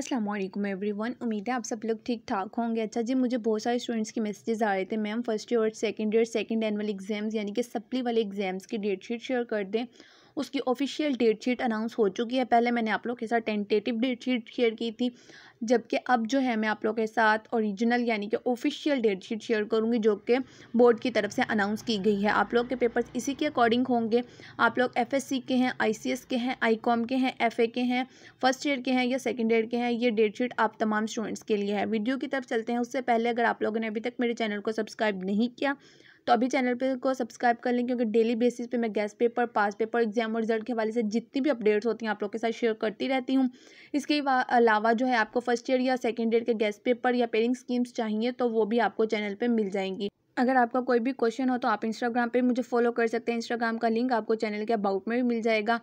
अस्सलाम वालेकुम एवरीवन उम्मीद है आप सब लोग ठीक ठाक होंगे अच्छा जी मुझे बहुत सारे स्टूडेंट्स के मैसेजेस आ रहे थे मैम फर्स्ट ईयर और second year second annual exams यानी कि सप्ली वाले एग्ज़ाम्स की डेट शीट शेयर कर दें उसकी ऑफिशियल डेट शीट अनाउंस हो चुकी है पहले मैंने आप लोग के साथ टेंटेटिव डेट शीट शेयर की थी जबकि अब जो है मैं आप लोग के साथ ओरिजिनल यानी कि ऑफिशियल डेट शीट शेयर करूँगी जो कि बोर्ड की तरफ से अनाउंस की गई है आप लोग के पेपर्स इसी के अकॉर्डिंग होंगे आप लोग एफ के हैं आई के हैं आई के हैं एफ के हैं फर्स्ट ईयर के हैं या सेकेंड ईयर के हैं ये डेट शीट आप तमाम स्टूडेंट्स के लिए है वीडियो की तरफ चलते हैं उससे पहले अगर आप लोगों ने अभी तक मेरे चैनल को सब्सक्राइब नहीं किया तो अभी चैनल पे को सब्सक्राइब कर लें क्योंकि डेली बेसिस पे मैं guess paper past paper exam और रिजल्ट के हवाले से जितनी भी अपडेट्स होती हैं आप लोग के साथ शेयर करती रहती हूँ इसके अलावा जो है आपको फर्स्ट ईयर या सेकेंड ईयर के गैस पेपर या पेरिंग स्कीम्स चाहिए तो वो भी आपको चैनल पर मिल जाएंगी अगर आपका कोई भी क्वेश्चन हो तो आप इंस्टाग्राम पर मुझे फॉलो कर सकते हैं इंस्टाग्राम का लिंक आपको चैनल के अबाउट में भी मिल जाएगा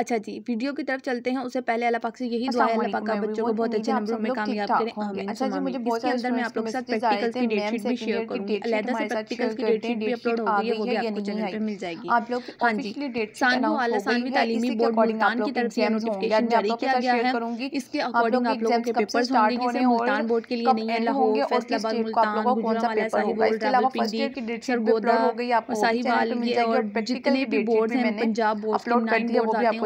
अच्छा जी वीडियो की तरफ चलते हैं उससे पहले अल्लाह पाक से यही दुआ है अल्लाह पाक आप बच्चों को बहुत अच्छे नंबरों में कामयाब करें आमीन अच्छा जी मुझे बहुत अंदर मैं आप लोग साथ प्रैक्टिकल की डेट शीट भी शेयर करूंगी अलहदा से प्रैक्टिकल की डेट शीट भी अपलोड हो गई है वो भी आपको चैनल पे मिल जाएगी आप लोग हां जी सानू आला सानवी तालीमी बोर्ड मुल्तान की तरफ से नोटिफिकेशन जारी किया गया है इसके अकॉर्डिंग आप लोगों के पेपर स्टार्ट होंगे जिसे मुल्तान बोर्ड के लिए नहीं है लाहौर फैसलाबाद मुल्तान गुजरावाला साहिब बोर्ड रावलपिंडी सरगोदा साहिवाल और जितने भी बोर्ड हैं पंजाब बोर्ड अपलोड कर दिए वो भी आपको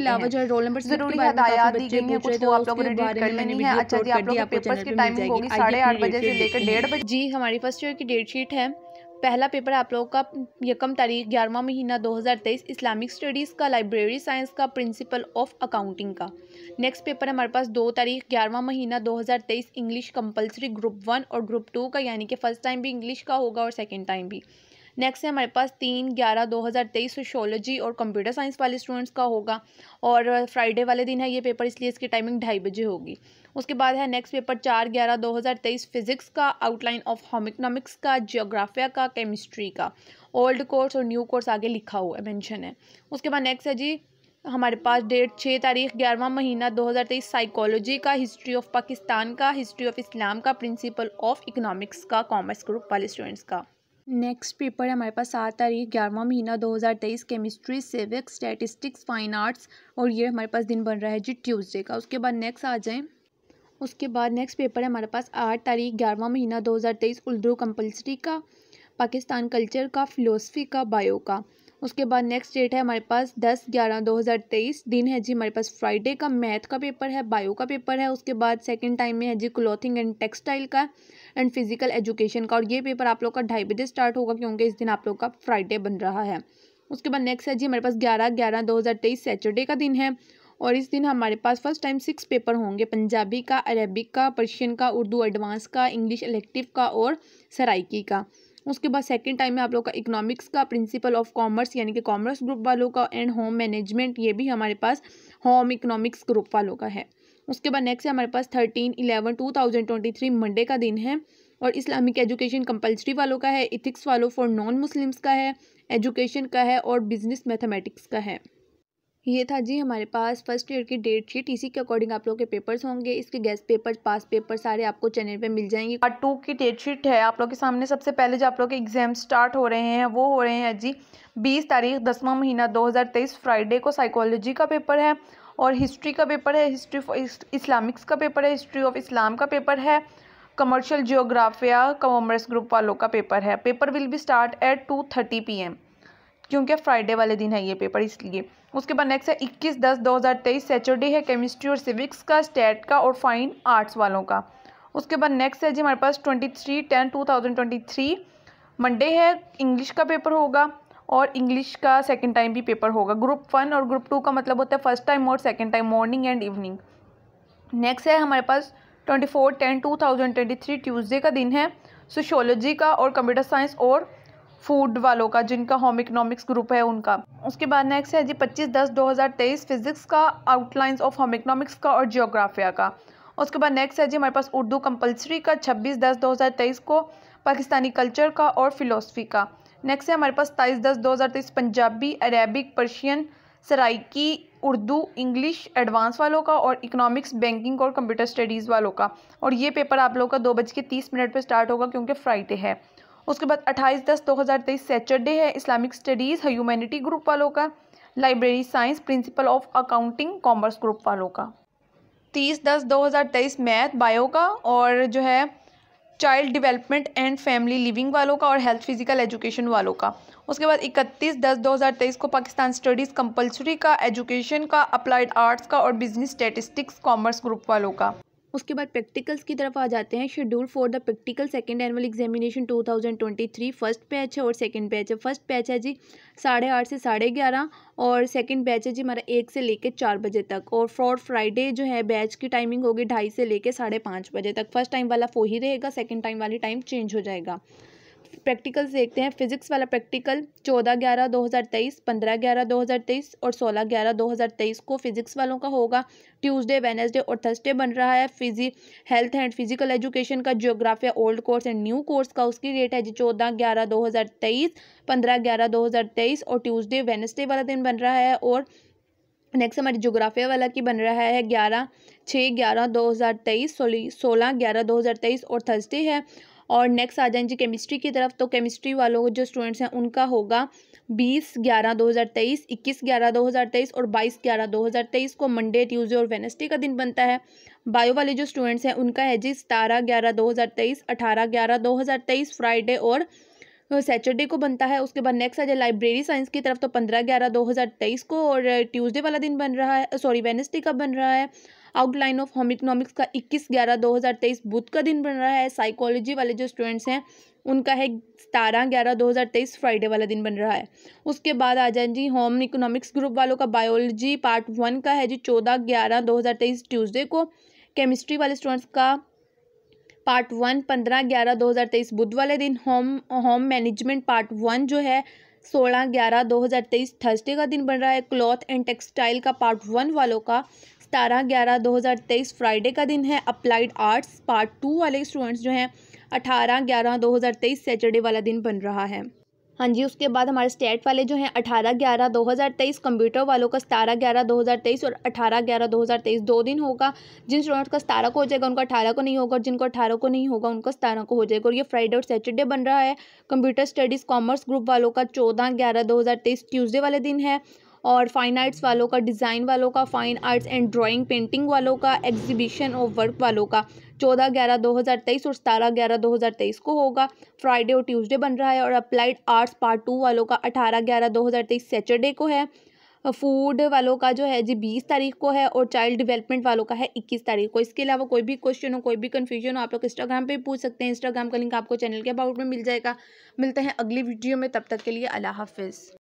अलावा जो है रोल नंबर जरूरी हदायत दी गई है कुछ अच्छा आप लोगों ने रीड कर लेनी है अच्छा जी आप लोगों के पेपर्स की टाइमिंग होगी साढ़े बजे से लेकर डेढ़ बजे जी हमारी फर्स्ट ईयर की डेट शीट है पहला पेपर आप लोगों का यकम तारीख ग्यारहवा महीना 2023 इस्लामिक स्टडीज़ का लाइब्रेरी साइंस का प्रिंसिपल ऑफ अकाउंटिंग का नेक्स्ट पेपर हमारे पास दो तारीख ग्यारहवा महीना 2023 इंग्लिश कंपलसरी ग्रुप वन और ग्रुप टू का यानी कि फर्स्ट टाइम भी इंग्लिश का होगा और सेकेंड टाइम भी नेक्स्ट है हमारे पास तीन ग्यारह दो हज़ार तेईस सोशोलॉजी और कंप्यूटर साइंस वाले स्टूडेंट्स का होगा और फ्राइडे वाले दिन है ये पेपर इसलिए इसकी टाइमिंग ढाई बजे होगी उसके बाद है नेक्स्ट पेपर चार ग्यारह दो हज़ार तेईस फिजिक्स का आउटलाइन ऑफ होम इकनॉमिक्स का जियोग्राफिया का केमिस्ट्री का ओल्ड कोर्स और न्यू कोर्स आगे लिखा हुआ है मैंशन है उसके बाद नेक्स्ट है जी हमारे पास डेट छः तारीख ग्यारहवा महीना 2023 साइकोलॉजी का हिस्ट्री ऑफ पाकिस्तान का हिस्ट्री ऑफ इस्लाम का प्रिंसिपल ऑफ इकोनॉमिक्स का कॉमर्स ग्रुप वाले स्टूडेंट्स का नेक्स्ट पेपर है हमारे पास सात तारीख ग्यारहवा महीना दो हज़ार तेईस chemistry civics statistics fine arts और ये हमारे पास दिन बन रहा है जी ट्यूसडे का उसके बाद नेक्स्ट आ जाएँ उसके बाद नेक्स्ट पेपर है हमारे पास आठ तारीख ग्यारहवा महीना दो हज़ार तेईस उर्दू कंपल्सरी का पाकिस्तान कल्चर का फ़िलोसफी का बायो का उसके बाद नेक्स्ट डेट है हमारे पास दस ग्यारह दो हज़ार तेईस दिन है जी हमारे पास फ्राइडे का मैथ का पेपर है बायो का पेपर है उसके बाद सेकेंड टाइम में है जी क्लॉथिंग एंड टेक्सटाइल का एंड फिजिकल एजुकेशन का और ये पेपर आप लोग का ढाई बजे स्टार्ट होगा क्योंकि इस दिन आप लोग का फ्राइडे बन रहा है उसके बाद नेक्स्ट है जी हमारे पास ग्यारह ग्यारह दो हज़ार तेईस सैटरडे का दिन है और इस दिन हमारे पास फर्स्ट टाइम सिक्स पेपर होंगे पंजाबी का अरेबिक का पर्शियन का उर्दू एडवांस का इंग्लिश इलेक्टिव का और सराइकी का उसके बाद सेकेंड टाइम में आप लोग का इकोनॉमिक्स का प्रिंसिपल ऑफ कॉमर्स यानी कि कॉमर्स ग्रुप वालों का एंड होम मैनेजमेंट ये भी हमारे पास होम इकोनॉमिक्स ग्रुप वालों का है उसके बाद नेक्स्ट है हमारे पास thirteen eleven two thousand twenty three Monday का दिन है और इस्लामिक एजुकेशन कंपलसरी वालों का है इथिक्स वालों फॉर नॉन मुस्लिम्स का है एजुकेशन का है और बिजनेस मैथमेटिक्स का है ये था जी हमारे पास फर्स्ट ईयर की डेट शीट इसी के अकॉर्डिंग आप लोगों के पेपर्स होंगे इसके गेस्ट पेपर पास पेपर सारे आपको चैनल पे मिल जाएंगे पार्ट टू की डेट शीट है आप लोग के सामने सबसे पहले जो आप लोग के एग्जाम स्टार्ट हो रहे हैं वो हो रहे हैं जी बीस तारीख दसवा महीना दो फ्राइडे को साइकोलॉजी का पेपर है और हिस्ट्री का पेपर है हिस्ट्री इस्लामिक्स का पेपर है हिस्ट्री ऑफ इस्लाम का पेपर है कमर्शियल जियोग्राफिया कॉमर्स ग्रुप वालों का पेपर है paper will be start at two thirty P M क्योंकि फ्राइडे वाले दिन है ये पेपर इसलिए उसके बाद नेक्स्ट है इक्कीस दस दो हज़ार तेईस सैटरडे है केमिस्ट्री और सिविक्स का स्टेट का और फाइन आर्ट्स वालों का उसके बाद नेक्स्ट है जी हमारे पास twenty three ten two thousand twenty three Monday है इंग्लिश का पेपर होगा और इंग्लिश का सेकेंड टाइम भी पेपर होगा ग्रुप वन और ग्रुप टू का मतलब होता है फर्स्ट टाइम और second time morning and evening next है हमारे पास twenty four ten two thousand twenty three Tuesday का दिन है सोशोलॉजी का और कंप्यूटर साइंस और फूड वालों का जिनका होम इकोनॉमिक्स ग्रुप है उनका उसके बाद नेक्स्ट है जी पच्चीस दस दो हज़ार तेईस फिजिक्स का आउटलाइंस ऑफ होम इकोनॉमिक्स का और जियोग्राफिया का उसके बाद नेक्स्ट है जी हमारे पास उर्दू कंपलसरी का छब्बीस दस दो हज़ार तेईस को पाकिस्तानी कल्चर का और फिलोसफी का नेक्स्ट है हमारे पास तेईस दस दो हज़ार तेईस Punjabi Arabic Persian Saraiki Urdu English advance वालों का और इकोनॉमिक्स बैंकिंग और कंप्यूटर स्टडीज़ वालों का और ये पेपर आप लोगों का दो बज के तीस मिनट पर स्टार्ट होगा क्योंकि फ्राइडे है उसके बाद 28 दस 2023 सैटरडे है इस्लामिक स्टडीज़ ह्यूमैनिटी ग्रुप वालों का library science principle of accounting commerce group वालों का 30 दस 2023 मैथ बायो का और जो है child development and family living वालों का और हेल्थ फिजिकल एजुकेशन वालों का उसके बाद 31 दस 2023 को पाकिस्तान स्टडीज़ कंपलसरी का एजुकेशन का अप्लाइड आर्ट्स का और बिजनेस स्टेटिस्टिक्स कॉमर्स ग्रुप वालों का उसके बाद प्रैक्टिकल्स की तरफ आ जाते हैं schedule for the practical second annual examination two thousand twenty three first batch है और सेकेंड बैच है फर्स्ट बैच है जी साढ़े आठ से साढ़े ग्यारह और सेकेंड बैच है जी हमारा एक से लेकर चार बजे तक और फॉर फ्राइडे जो है बैच की टाइमिंग होगी ढाई से लेकर साढ़े पाँच बजे तक फर्स्ट टाइम वाला फो ही रहेगा सेकेंड टाइम वाली टाइम चेंज हो जाएगा प्रैक्टिकल्स देखते हैं फिजिक्स वाला प्रैक्टिकल चौदह ग्यारह दो हज़ार तेईस पंद्रह ग्यारह दो हज़ार तेईस और सोलह ग्यारह दो हज़ार तेईस को फिजिक्स वालों का होगा ट्यूसडे वेनसडे और थर्सडे बन रहा है फिजी हेल्थ एंड फिजिकल एजुकेशन का geography old course and new course का उसकी डेट है जी चौदह ग्यारह दो हज़ार तेईस पंद्रह ग्यारह दो हज़ार तेईस और ट्यूसडे वेनसडे वाला दिन बन रहा है और नेक्स्ट हमारी जोग्राफिया वाला की बन रहा है ग्यारह छः ग्यारह दो हज़ार तेईस सोलह ग्यारह दो हज़ार तेईस और थर्सडे है और नेक्स्ट आ जाए जी केमिस्ट्री की तरफ तो केमिस्ट्री वालों जो स्टूडेंट्स हैं उनका होगा बीस ग्यारह दो हज़ार तेईस इक्कीस ग्यारह दो हज़ार तेईस और बाईस ग्यारह दो हज़ार तेईस को मंडे ट्यूजडे और वेनसडे का दिन बनता है बायो वाले जो स्टूडेंट्स हैं उनका है जी सतारह ग्यारह दो हज़ार तेईस अठारह ग्यारह दो हज़ार तेईस फ्राइडे और सैटरडे को बनता है उसके बाद नेक्स्ट आ जाए लाइब्रेरी साइंस की तरफ तो पंद्रह ग्यारह दो हज़ार तेईस को और ट्यूजडे वाला दिन बन रहा है सॉरी वेनसडे का बन रहा है आउटलाइन ऑफ होम इकोनॉमिक्स का इक्कीस ग्यारह दो हज़ार तेईस बुध का दिन बन रहा है साइकोलॉजी वाले जो स्टूडेंट्स हैं उनका है सतारह ग्यारह दो हज़ार तेईस फ्राइडे वाला दिन बन रहा है उसके बाद आ जाए जी होम इकोनॉमिक्स ग्रुप वालों का बायोलॉजी पार्ट वन का है जी चौदह ग्यारह दो हज़ार तेईस ट्यूसडे को केमिस्ट्री वाले स्टूडेंट्स का पार्ट वन पंद्रह ग्यारह दो हज़ार तेईस बुध वाले दिन home home management part one जो है सोलह ग्यारह दो हज़ार तेईस थर्सडे का दिन बन रहा है क्लॉथ एंड टेक्सटाइल का पार्ट वन वालों का सतारह ग्यारह दो हज़ार तेईस फ्राइडे का दिन है अप्लाइड आर्ट्स पार्ट टू वाले स्टूडेंट्स जो हैं अठारह ग्यारह दो हज़ार तेईस सैटरडे वाला दिन बन रहा है हाँ जी उसके बाद हमारे स्टेट वाले जो हैं अठारह ग्यारह दो हज़ार तेईस कंप्यूटर वालों का सतारह ग्यारह दो हज़ार तेईस और अठारह ग्यारह दो हज़ार तेईस दो दिन होगा जिन स्टूडेंट्स का सतारह को हो जाएगा उनका अठारह को नहीं होगा और जिनको अठारह को नहीं होगा उनका सतारह को हो जाएगा और ये फ्राइडे और सैटरडे बन रहा है कंप्यूटर स्टडीज़ कॉमर्स ग्रुप वालों का चौदह ग्यारह दो हज़ार तेईस ट्यूज़डे वाले दिन है और फाइन आर्ट्स वालों का डिज़ाइन वालों का fine arts and drawing painting वालों का एग्जीबिशन और वर्क वालों का चौदह ग्यारह दो हज़ार तेईस और सतारह ग्यारह दो हज़ार तेईस को होगा फ्राइडे और ट्यूसडे बन रहा है और अप्लाइड आर्ट्स पार्ट टू वालों का अठारह ग्यारह दो हज़ार तेईस सैटरडे को है फूड वालों का जो है जी बीस तारीख को है और चाइल्ड डेवलपमेंट वालों का है इक्कीस तारीख को इसके अलावा कोई भी क्वेश्चन हो कोई भी कन्फ्यूजन हो आप लोग इंस्टाग्राम पर पूछ सकते हैं इंस्टाग्राम का लिंक आपको चैनल के अबाउट में मिल जाएगा मिलते हैं अगली वीडियो में तब तक के लिए अल्लाह हाफिज़